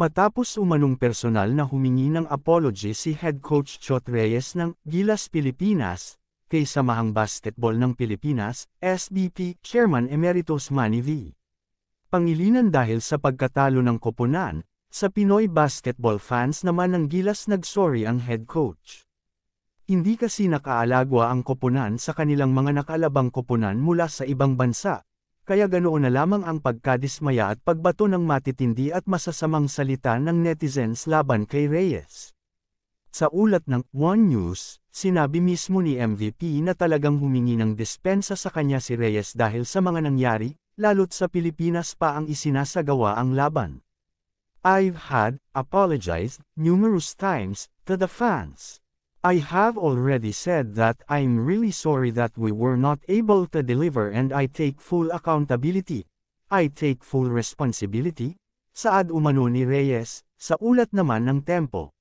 Matapos umanong personal na humingi ng apology si head coach Chot Reyes ng Gilas Pilipinas, kay Samahang Basketball ng Pilipinas, SBP Chairman Emeritus Manny V. Pangilinan dahil sa pagkatalo ng koponan, sa Pinoy basketball fans naman ng Gilas nagsorry ang head coach. Hindi kasi nakaalagwa ang koponan sa kanilang mga nakalabang koponan mula sa ibang bansa, kaya ganoon na lamang ang pagkadismaya at pagbato ng matitindi at masasamang salita ng netizens laban kay Reyes. Sa ulat ng One News, sinabi mismo ni MVP na talagang humingi ng dispensa sa kanya si Reyes dahil sa mga nangyari, lalo't sa Pilipinas pa ang isinasagawa ang laban. I've had apologized numerous times to the fans. I have already said that I'm really sorry that we were not able to deliver and I take full accountability. I take full responsibility. Saad umano ni Reyes, sa ulat naman ng tempo.